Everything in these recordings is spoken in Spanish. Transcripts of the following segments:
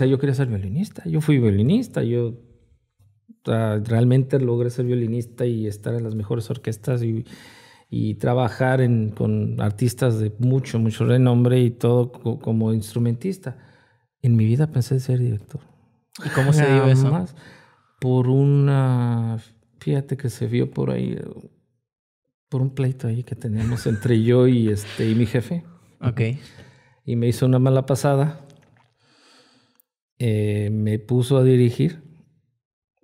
sea, yo quería ser violinista, yo fui violinista, yo realmente logré ser violinista y estar en las mejores orquestas y, y trabajar con artistas de mucho, mucho renombre y todo como instrumentista. En mi vida pensé en ser director. ¿Y cómo se ah, dio eso? Más por una, fíjate que se vio por ahí, por un pleito ahí que teníamos entre yo y, este, y mi jefe. Ok. Y me hizo una mala pasada eh, me puso a dirigir,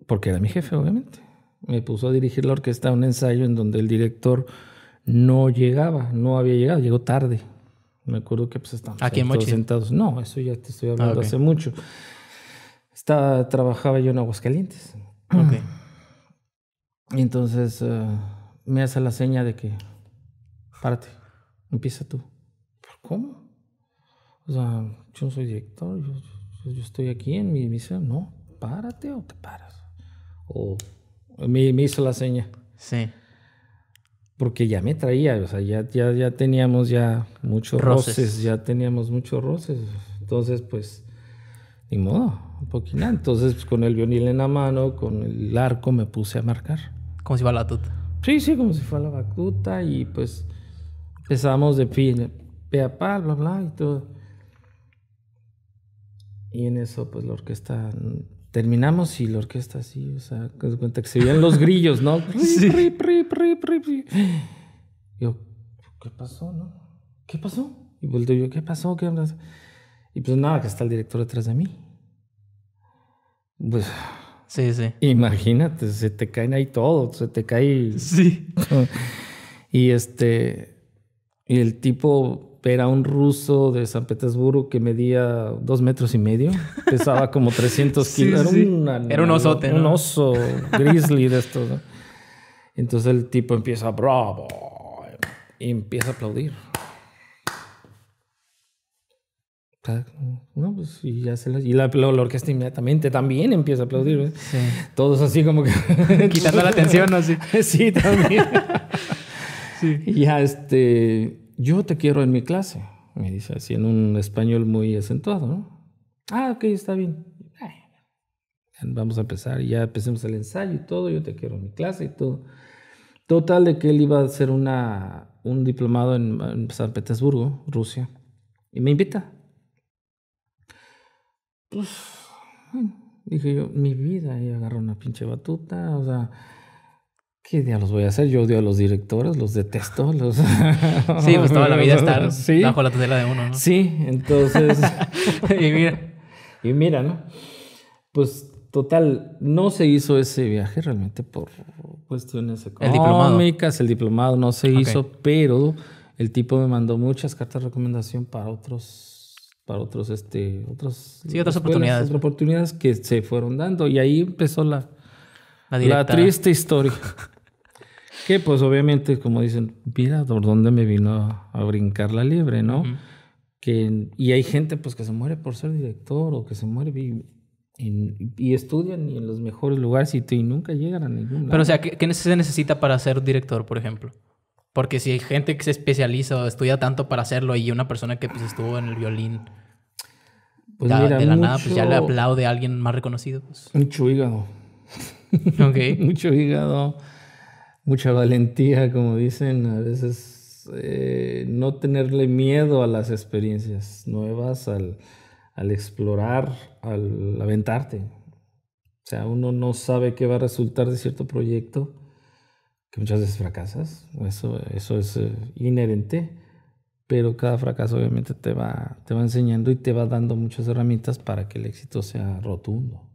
porque era mi jefe, obviamente. Me puso a dirigir la orquesta a un ensayo en donde el director no llegaba, no había llegado, llegó tarde. Me acuerdo que pues estábamos ¿Aquí en sentados. No, eso ya te estoy hablando ah, hace mucho. Estaba, trabajaba yo en Aguascalientes. ok Y entonces eh, me hace la seña de que, párate, empieza tú. ¿Pero cómo? O sea, yo no soy director, yo pues, yo estoy aquí en mi misa, no, párate o te paras. O me, hizo la seña. Sí. Porque ya me traía, o sea, ya, ya, ya teníamos ya muchos roces. ya teníamos muchos roces. Entonces, pues, ni modo, un poquito. Entonces, pues, con el violín en la mano, con el arco, me puse a marcar. Como si fuera la batuta. Sí, sí, como si fuera la batuta y pues empezamos de pie, pe bla, bla, y todo. Y en eso, pues la orquesta. Terminamos y la orquesta sí o sea, que cuenta que se veían los grillos, ¿no? Yo, ¿qué pasó, no? ¿Qué pasó? Y volteo yo, ¿qué pasó? ¿Qué pasó? Y pues nada, que está el director detrás de mí. Pues. Sí, sí. Imagínate, se te caen ahí todo, se te cae. Sí. y este. Y el tipo era un ruso de San Petersburgo que medía dos metros y medio, pesaba como 300 kilos. era, un oso. Un, oso grizzly de estos. Entonces el tipo empieza, bravo, empieza a aplaudir. No, pues, y, ya la, y la, orquesta inmediatamente también empieza a aplaudir. ¿eh? Todos así como que... Quitando la atención, así. sí, también. Y ya, este, yo te quiero en mi clase, me dice así en un español muy acentuado, ¿no? Ah, ok, está bien. Vamos a empezar, ya empecemos el ensayo y todo, yo te quiero en mi clase y todo. Total de que él iba a hacer una, un diplomado en, San Petersburgo, Rusia, y me invita. Pues, dije yo, mi vida, y agarro una pinche batuta, o sea, ¿Qué día los voy a hacer? Yo odio a los directores, los detesto. Los... Sí, pues toda la vida estar bajo la tutela de uno, Sí, entonces. y mira. Y mira, ¿no? Pues total, no se hizo ese viaje realmente por cuestiones económicas. El diplomado, no se hizo, pero el tipo me mandó muchas cartas de recomendación para otros para otros este otros sí otras oportunidades otras oportunidades que se fueron dando y ahí empezó la, la triste historia que pues obviamente, como dicen, mira por dónde me vino a, brincar la liebre, ¿no? que, y hay gente pues que se muere por ser director o que se muere y, estudian y en los mejores lugares y, nunca llegan a ningún Pero o sea, ¿qué, ¿qué, se necesita para ser director, por ejemplo? Porque si hay gente que se especializa o estudia tanto para hacerlo y una persona que pues estuvo en el violín... Pues de la nada, pues ya le aplaude a alguien más reconocido. Pues. Mucho hígado. ok. mucho hígado mucha valentía, como dicen, a veces eh, no tenerle miedo a las experiencias nuevas, al, explorar, al aventarte. O sea, uno no sabe qué va a resultar de cierto proyecto, que muchas veces fracasas, eso, eso es eh, inherente, pero cada fracaso obviamente te va, te va enseñando y te va dando muchas herramientas para que el éxito sea rotundo.